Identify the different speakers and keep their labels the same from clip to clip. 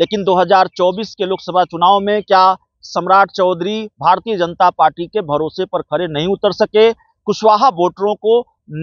Speaker 1: लेकिन 2024 के लोकसभा चुनाव में क्या सम्राट चौधरी भारतीय जनता पार्टी के भरोसे पर खड़े नहीं उतर सके कुशवाहा वोटरों को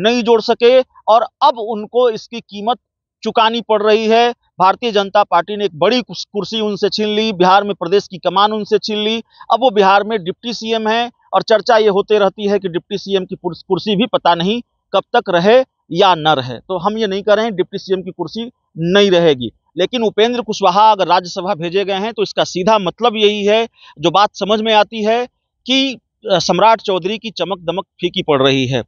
Speaker 1: नहीं जोड़ सके और अब उनको इसकी कीमत चुकानी पड़ रही है भारतीय जनता पार्टी ने एक बड़ी कुर्सी उनसे छीन ली बिहार में प्रदेश की कमान उनसे छीन ली अब वो बिहार में डिप्टी सीएम है और चर्चा ये होते रहती है कि डिप्टी सीएम की कुर्सी भी पता नहीं कब तक रहे या न रहे तो हम ये नहीं कर रहे हैं डिप्टी सीएम की कुर्सी नहीं रहेगी लेकिन उपेंद्र कुशवाहा अगर राज्यसभा भेजे गए हैं तो इसका सीधा मतलब यही है जो बात समझ में आती है कि सम्राट चौधरी की चमक दमक फीकी पड़ रही है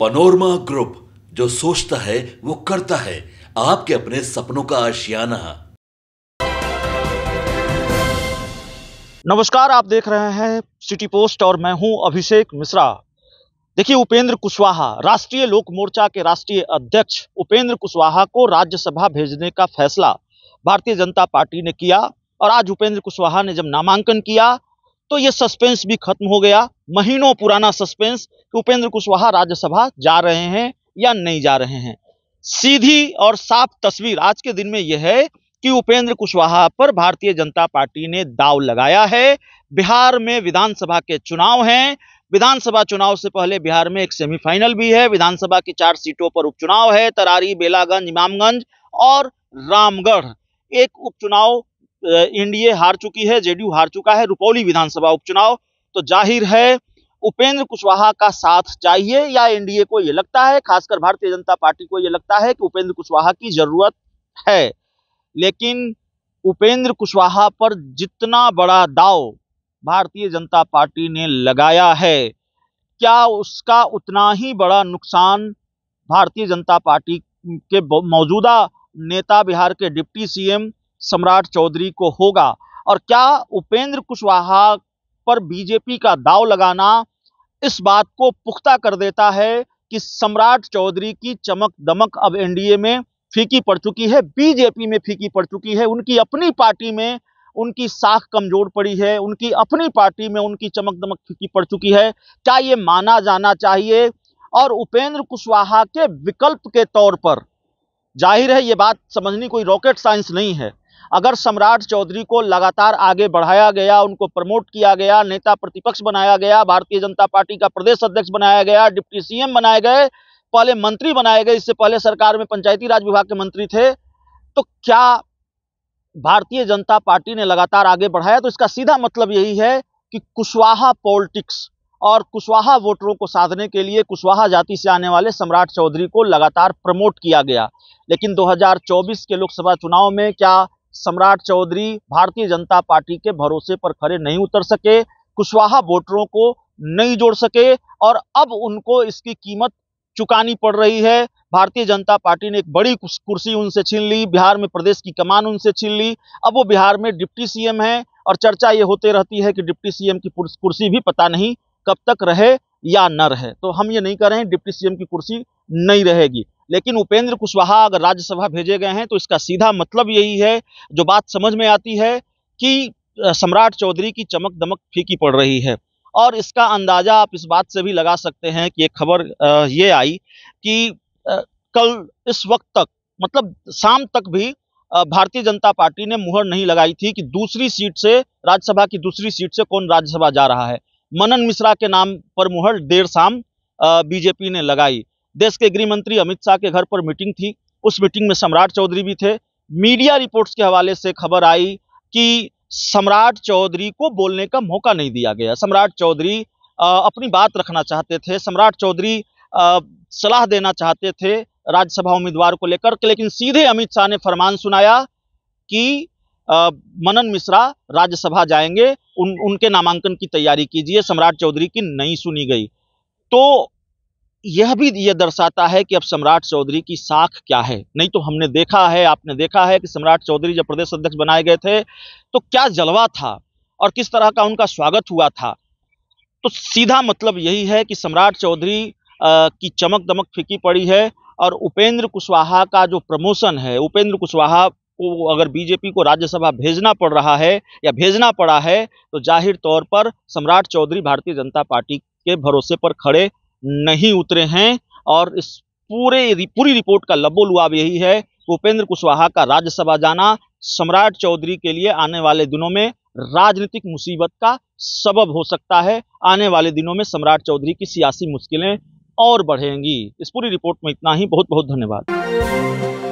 Speaker 1: पनोरमा ग्रुप जो सोचता है वो करता है आपके अपने सपनों का आशियाना नमस्कार आप देख रहे हैं सिटी पोस्ट और मैं हूं अभिषेक मिश्रा देखिए उपेंद्र कुशवाहा राष्ट्रीय लोक मोर्चा के राष्ट्रीय अध्यक्ष उपेंद्र कुशवाहा को राज्यसभा भेजने का फैसला भारतीय जनता पार्टी ने किया और आज उपेंद्र कुशवाहा ने जब नामांकन किया तो ये सस्पेंस भी खत्म हो गया महीनों पुराना सस्पेंस कि उपेंद्र कुशवाहा राज्यसभा जा रहे हैं या नहीं जा रहे हैं सीधी और साफ तस्वीर आज के दिन में यह है कि उपेंद्र कुशवाहा पर भारतीय जनता पार्टी ने दाव लगाया है बिहार में विधानसभा के चुनाव हैं विधानसभा चुनाव से पहले बिहार में एक सेमीफाइनल भी है विधानसभा की चार सीटों पर उपचुनाव है तरारी बेलागंज इमामगंज और रामगढ़ एक उपचुनाव एनडीए हार चुकी है जेडीयू हार चुका है रुपौली विधानसभा उपचुनाव तो जाहिर है उपेंद्र कुशवाहा का साथ चाहिए या एनडीए को ये लगता है खासकर भारतीय जनता पार्टी को ये लगता है कि उपेंद्र कुशवाहा की जरूरत है लेकिन उपेंद्र कुशवाहा पर जितना बड़ा दाव भारतीय जनता पार्टी ने लगाया है क्या उसका उतना ही बड़ा नुकसान भारतीय जनता पार्टी के मौजूदा नेता बिहार के डिप्टी सीएम सम्राट चौधरी को होगा और क्या उपेंद्र कुशवाहा पर बीजेपी का दाव लगाना इस बात को पुख्ता कर देता है कि सम्राट चौधरी की चमक दमक अब एनडीए में फीकी पड़ चुकी है बीजेपी में फीकी पड़ चुकी है उनकी अपनी पार्टी में उनकी साख कमजोर पड़ी है उनकी अपनी पार्टी में उनकी चमक दमक फीकी पड़ चुकी है क्या ये माना जाना चाहिए और उपेंद्र कुशवाहा के विकल्प के तौर पर जाहिर है ये बात समझनी कोई रॉकेट साइंस नहीं है अगर सम्राट चौधरी को लगातार आगे बढ़ाया गया उनको प्रमोट किया गया नेता प्रतिपक्ष बनाया गया भारतीय जनता पार्टी का प्रदेश अध्यक्ष बनाया गया डिप्टी सीएम बनाए गए पहले मंत्री बनाए गए इससे पहले सरकार में पंचायती राज विभाग के मंत्री थे तो क्या भारतीय जनता पार्टी ने लगातार आगे बढ़ाया तो इसका सीधा मतलब यही है कि कुशवाहा पॉलिटिक्स और कुशवाहा वोटरों को साधने के लिए कुशवाहा जाति से आने वाले सम्राट चौधरी को लगातार प्रमोट किया गया लेकिन 2024 के लोकसभा चुनाव में क्या सम्राट चौधरी भारतीय जनता पार्टी के भरोसे पर खड़े नहीं उतर सके कुशवाहा वोटरों को नहीं जोड़ सके और अब उनको इसकी कीमत चुकानी पड़ रही है भारतीय जनता पार्टी ने एक बड़ी कुर्सी उनसे छीन ली बिहार में प्रदेश की कमान उनसे छीन ली अब वो बिहार में डिप्टी सीएम हैं और चर्चा ये होते रहती है कि डिप्टी सीएम की कुर्सी भी पता नहीं कब तक रहे या न रहे तो हम ये नहीं कर रहे हैं डिप्टी सीएम की कुर्सी नहीं रहेगी लेकिन उपेंद्र कुशवाहा अगर राज्यसभा भेजे गए हैं तो इसका सीधा मतलब यही है जो बात समझ में आती है कि सम्राट चौधरी की चमक दमक फीकी पड़ रही है और इसका अंदाज़ा आप इस बात से भी लगा सकते हैं कि एक खबर ये आई कि कल इस वक्त तक मतलब शाम तक भी भारतीय जनता पार्टी ने मुहर नहीं लगाई थी कि दूसरी सीट से राज्यसभा की दूसरी सीट से कौन राज्यसभा जा रहा है मनन मिश्रा के नाम पर मुहर देर शाम बीजेपी ने लगाई देश के गृह मंत्री अमित शाह के घर पर मीटिंग थी उस मीटिंग में सम्राट चौधरी भी थे मीडिया रिपोर्ट्स के हवाले से खबर आई कि सम्राट चौधरी को बोलने का मौका नहीं दिया गया सम्राट चौधरी अपनी बात रखना चाहते थे सम्राट चौधरी सलाह देना चाहते थे राज्यसभा उम्मीदवार को लेकर लेकिन सीधे अमित शाह ने फरमान सुनाया कि मनन मिश्रा राज्यसभा जाएंगे उन उनके नामांकन की तैयारी कीजिए सम्राट चौधरी की नहीं सुनी गई तो यह भी यह दर्शाता है कि अब सम्राट चौधरी की साख क्या है नहीं तो हमने देखा है आपने देखा है कि सम्राट चौधरी जब प्रदेश अध्यक्ष बनाए गए थे तो क्या जलवा था और किस तरह का उनका स्वागत हुआ था तो सीधा मतलब यही है कि सम्राट चौधरी की चमक दमक फीकी पड़ी है और उपेंद्र कुशवाहा का जो प्रमोशन है उपेंद्र कुशवाहा को अगर बीजेपी को राज्यसभा भेजना पड़ रहा है या भेजना पड़ा है तो जाहिर तौर पर सम्राट चौधरी भारतीय जनता पार्टी के भरोसे पर खड़े नहीं उतरे हैं और इस पूरे पूरी रिपोर्ट का लब्बो लुआब यही है उपेंद्र कुशवाहा का राज्यसभा जाना सम्राट चौधरी के लिए आने वाले दिनों में राजनीतिक मुसीबत का सबब हो सकता है आने वाले दिनों में सम्राट चौधरी की सियासी मुश्किलें और बढ़ेंगी इस पूरी रिपोर्ट में इतना ही बहुत बहुत धन्यवाद